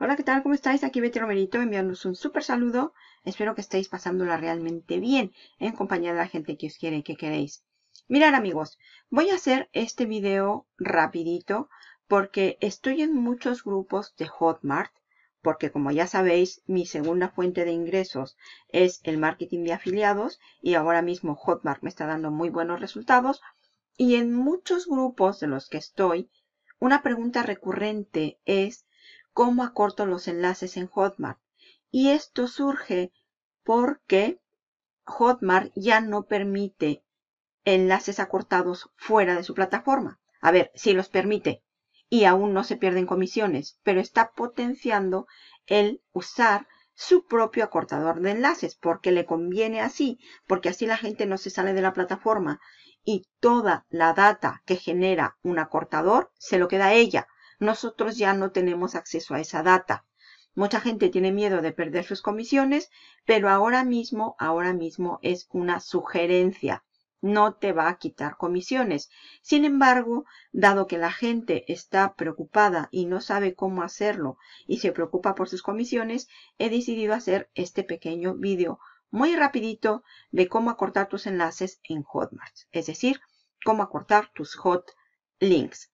Hola, ¿qué tal? ¿Cómo estáis? Aquí Betty Romerito enviándoos un súper saludo. Espero que estéis pasándola realmente bien en compañía de la gente que os quiere y que queréis. Mirad amigos, voy a hacer este video rapidito porque estoy en muchos grupos de Hotmart porque como ya sabéis, mi segunda fuente de ingresos es el marketing de afiliados y ahora mismo Hotmart me está dando muy buenos resultados. Y en muchos grupos de los que estoy, una pregunta recurrente es cómo acorto los enlaces en Hotmart. Y esto surge porque Hotmart ya no permite enlaces acortados fuera de su plataforma. A ver, si los permite y aún no se pierden comisiones, pero está potenciando el usar su propio acortador de enlaces porque le conviene así, porque así la gente no se sale de la plataforma y toda la data que genera un acortador se lo queda a ella nosotros ya no tenemos acceso a esa data. Mucha gente tiene miedo de perder sus comisiones, pero ahora mismo, ahora mismo es una sugerencia. No te va a quitar comisiones. Sin embargo, dado que la gente está preocupada y no sabe cómo hacerlo y se preocupa por sus comisiones, he decidido hacer este pequeño vídeo muy rapidito de cómo acortar tus enlaces en Hotmart. Es decir, cómo acortar tus hot links.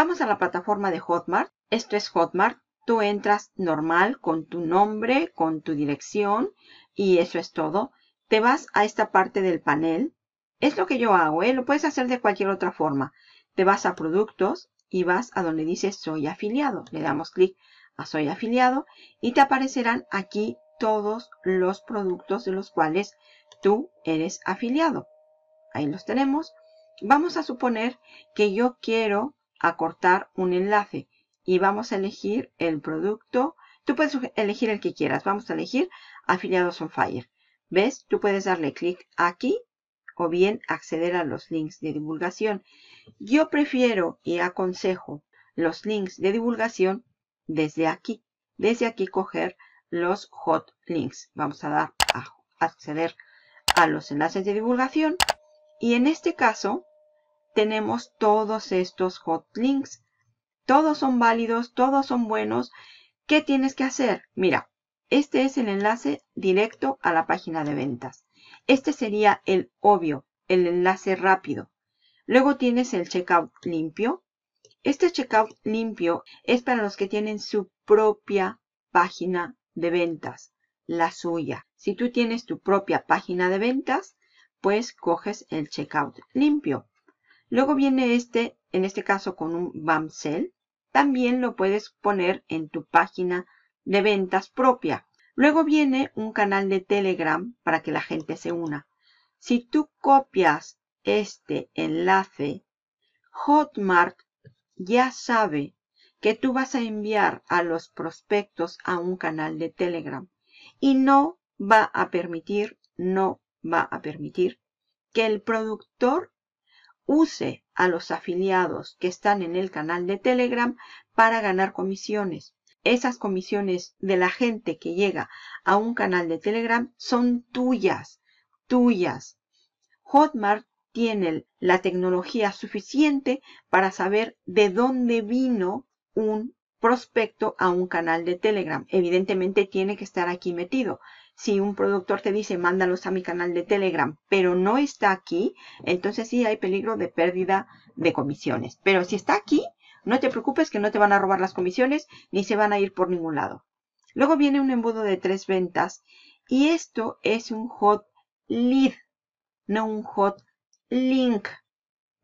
Vamos a la plataforma de Hotmart. Esto es Hotmart. Tú entras normal con tu nombre, con tu dirección y eso es todo. Te vas a esta parte del panel. Es lo que yo hago, ¿eh? lo puedes hacer de cualquier otra forma. Te vas a productos y vas a donde dice soy afiliado. Le damos clic a soy afiliado y te aparecerán aquí todos los productos de los cuales tú eres afiliado. Ahí los tenemos. Vamos a suponer que yo quiero a cortar un enlace y vamos a elegir el producto. Tú puedes elegir el que quieras. Vamos a elegir afiliados on fire. ¿Ves? Tú puedes darle clic aquí o bien acceder a los links de divulgación. Yo prefiero y aconsejo los links de divulgación desde aquí. Desde aquí coger los hot links. Vamos a dar a acceder a los enlaces de divulgación. Y en este caso tenemos todos estos hotlinks. Todos son válidos, todos son buenos. ¿Qué tienes que hacer? Mira, este es el enlace directo a la página de ventas. Este sería el obvio, el enlace rápido. Luego tienes el checkout limpio. Este checkout limpio es para los que tienen su propia página de ventas, la suya. Si tú tienes tu propia página de ventas, pues coges el checkout limpio. Luego viene este, en este caso con un BAMSEL. También lo puedes poner en tu página de ventas propia. Luego viene un canal de Telegram para que la gente se una. Si tú copias este enlace, Hotmart ya sabe que tú vas a enviar a los prospectos a un canal de Telegram y no va a permitir, no va a permitir que el productor use a los afiliados que están en el canal de Telegram para ganar comisiones. Esas comisiones de la gente que llega a un canal de Telegram son tuyas, tuyas. Hotmart tiene la tecnología suficiente para saber de dónde vino un prospecto a un canal de Telegram. Evidentemente tiene que estar aquí metido. Si un productor te dice, mándalos a mi canal de Telegram, pero no está aquí, entonces sí hay peligro de pérdida de comisiones. Pero si está aquí, no te preocupes que no te van a robar las comisiones ni se van a ir por ningún lado. Luego viene un embudo de tres ventas y esto es un hot lead, no un hot link.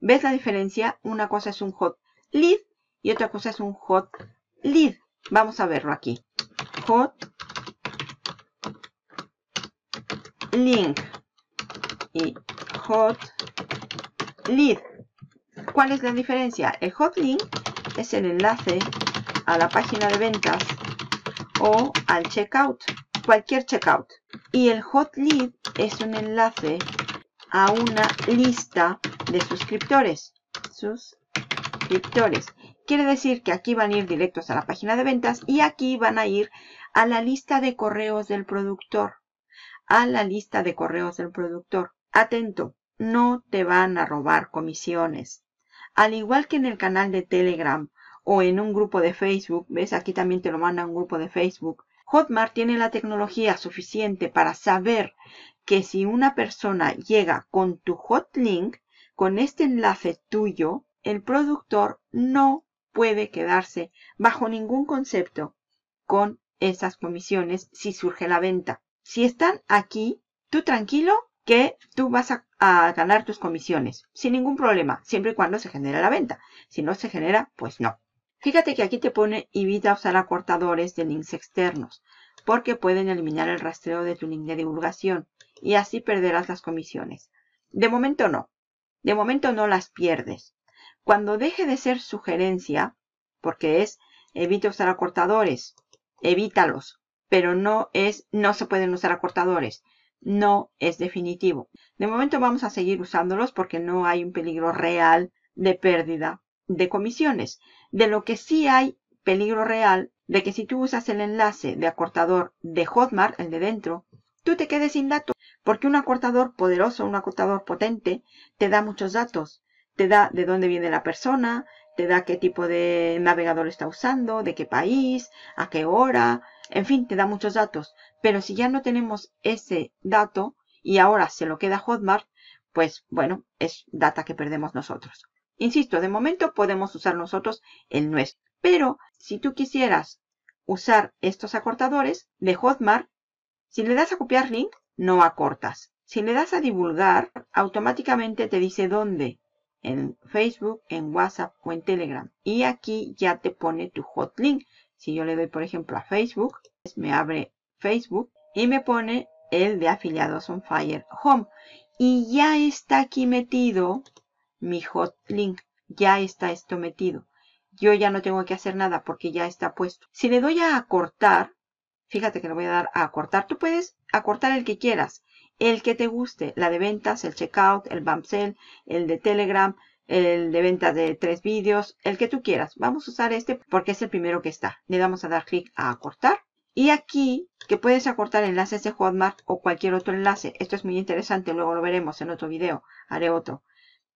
¿Ves la diferencia? Una cosa es un hot lead y otra cosa es un hot lead. Vamos a verlo aquí. Hot link y hot lead. ¿Cuál es la diferencia? El hot link es el enlace a la página de ventas o al checkout, cualquier checkout. Y el hot lead es un enlace a una lista de suscriptores. Suscriptores. Quiere decir que aquí van a ir directos a la página de ventas y aquí van a ir a la lista de correos del productor a la lista de correos del productor. Atento, no te van a robar comisiones. Al igual que en el canal de Telegram o en un grupo de Facebook, ves aquí también te lo manda un grupo de Facebook, Hotmart tiene la tecnología suficiente para saber que si una persona llega con tu hotlink, con este enlace tuyo, el productor no puede quedarse bajo ningún concepto con esas comisiones si surge la venta si están aquí, tú tranquilo que tú vas a, ganar tus comisiones sin ningún problema, siempre y cuando se genere la venta. Si no se genera, pues no. Fíjate que aquí te pone evita usar acortadores de links externos porque pueden eliminar el rastreo de tu link de divulgación y así perderás las comisiones. De momento no. De momento no las pierdes. Cuando deje de ser sugerencia, porque es evita usar acortadores, evítalos, pero no es, no se pueden usar acortadores. No es definitivo. De momento vamos a seguir usándolos porque no hay un peligro real de pérdida de comisiones. De lo que sí hay peligro real de que si tú usas el enlace de acortador de Hotmart, el de dentro, tú te quedes sin datos, porque un acortador poderoso, un acortador potente, te da muchos datos. Te da de dónde viene la persona, te da qué tipo de navegador está usando, de qué país, a qué hora, en fin, te da muchos datos. Pero si ya no tenemos ese dato y ahora se lo queda Hotmart, pues bueno, es data que perdemos nosotros. Insisto, de momento podemos usar nosotros el nuestro. Pero si tú quisieras usar estos acortadores de Hotmart, si le das a copiar link, no acortas. Si le das a divulgar, automáticamente te dice dónde. En Facebook, en WhatsApp o en Telegram. Y aquí ya te pone tu hotlink. Si yo le doy, por ejemplo, a Facebook, me abre Facebook y me pone el de afiliados on Fire Home. Y ya está aquí metido mi hot link. Ya está esto metido. Yo ya no tengo que hacer nada porque ya está puesto. Si le doy a acortar, fíjate que le voy a dar a acortar. Tú puedes acortar el que quieras, el que te guste, la de ventas, el checkout, el sell, el de Telegram, el de venta de tres vídeos, el que tú quieras. Vamos a usar este porque es el primero que está. Le damos a dar clic a acortar. Y aquí, que puedes acortar enlaces de Hotmart o cualquier otro enlace. Esto es muy interesante, luego lo veremos en otro video. Haré otro.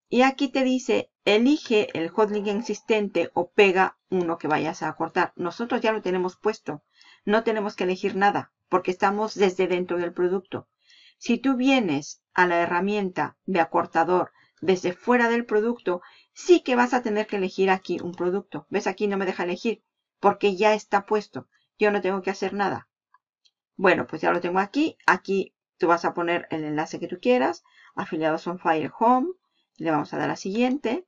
Y aquí te dice, elige el hotlink existente o pega uno que vayas a acortar. Nosotros ya lo tenemos puesto. No tenemos que elegir nada porque estamos desde dentro del producto. Si tú vienes a la herramienta de acortador desde fuera del producto, sí que vas a tener que elegir aquí un producto. ¿Ves? Aquí no me deja elegir porque ya está puesto. Yo no tengo que hacer nada. Bueno, pues ya lo tengo aquí. Aquí tú vas a poner el enlace que tú quieras. Afiliados on Fire Home. Le vamos a dar a siguiente.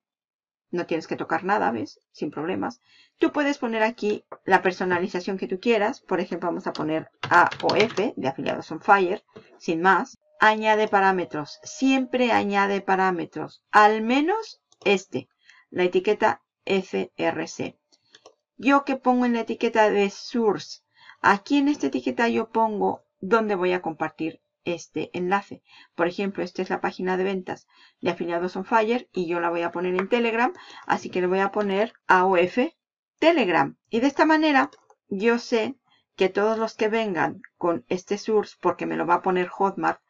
No tienes que tocar nada, ¿ves? Sin problemas. Tú puedes poner aquí la personalización que tú quieras. Por ejemplo, vamos a poner A o F de Afiliados on Fire, sin más añade parámetros, siempre añade parámetros, al menos este, la etiqueta FRC. Yo que pongo en la etiqueta de source, aquí en esta etiqueta yo pongo dónde voy a compartir este enlace. Por ejemplo, esta es la página de ventas de afiliados on fire y yo la voy a poner en Telegram, así que le voy a poner AOF Telegram. Y de esta manera yo sé que todos los que vengan con este source, porque me lo va a poner Hotmart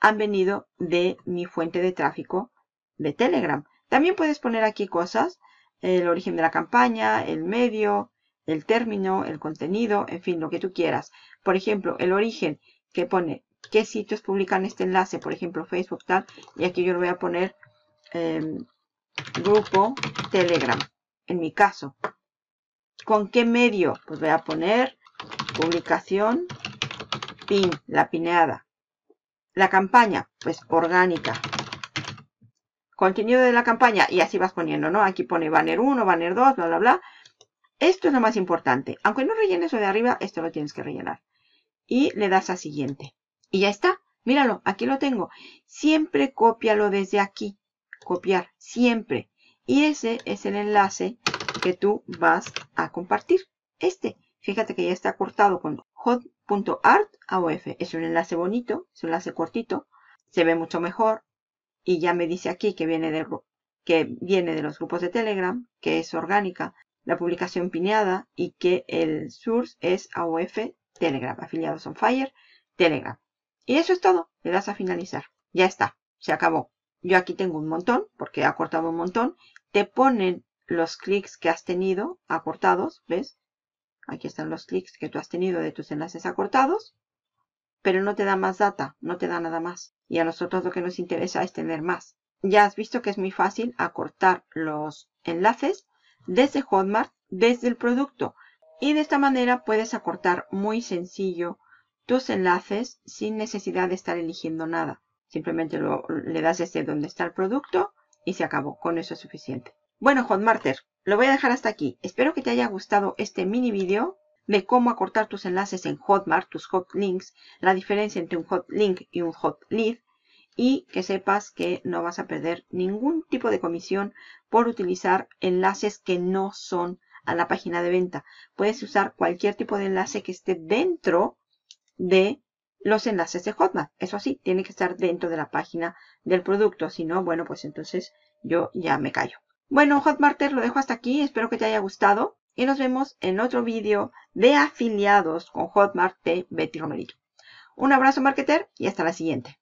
han venido de mi fuente de tráfico de Telegram. También puedes poner aquí cosas, el origen de la campaña, el medio, el término, el contenido, en fin, lo que tú quieras. Por ejemplo, el origen que pone qué sitios publican este enlace, por ejemplo, Facebook, tal, y aquí yo lo voy a poner em, grupo Telegram, en mi caso. ¿Con qué medio? Pues voy a poner publicación pin, la pineada. La campaña, pues orgánica. Contenido de la campaña, y así vas poniendo, ¿no? Aquí pone banner 1, banner 2, bla, bla, bla. Esto es lo más importante. Aunque no rellenes eso de arriba, esto lo tienes que rellenar. Y le das a siguiente. Y ya está. Míralo, aquí lo tengo. Siempre cópialo desde aquí. Copiar, siempre. Y ese es el enlace que tú vas a compartir. Este. Fíjate que ya está cortado con hot .art.aof. Es un enlace bonito, es un enlace cortito, se ve mucho mejor y ya me dice aquí que viene, de, que viene de los grupos de Telegram, que es orgánica, la publicación pineada y que el source es AOF Telegram, afiliados on fire, Telegram. Y eso es todo, le das a finalizar. Ya está, se acabó. Yo aquí tengo un montón, porque he acortado un montón. Te ponen los clics que has tenido acortados, ¿ves? Aquí están los clics que tú has tenido de tus enlaces acortados, pero no te da más data, no te da nada más. Y a nosotros lo que nos interesa es tener más. Ya has visto que es muy fácil acortar los enlaces desde Hotmart, desde el producto. Y de esta manera puedes acortar muy sencillo tus enlaces sin necesidad de estar eligiendo nada. Simplemente le das desde donde está el producto y se acabó. Con eso es suficiente. Bueno, Hotmarter, lo voy a dejar hasta aquí. Espero que te haya gustado este mini video de cómo acortar tus enlaces en Hotmart, tus Hotlinks, la diferencia entre un Hotlink y un hot lead y que sepas que no vas a perder ningún tipo de comisión por utilizar enlaces que no son a la página de venta. Puedes usar cualquier tipo de enlace que esté dentro de los enlaces de Hotmart. Eso sí, tiene que estar dentro de la página del producto. Si no, bueno, pues entonces yo ya me callo. Bueno, Hotmarter lo dejo hasta aquí. Espero que te haya gustado. Y nos vemos en otro vídeo de afiliados con Hotmart de Betty Romerillo. Un abrazo, marketer, y hasta la siguiente.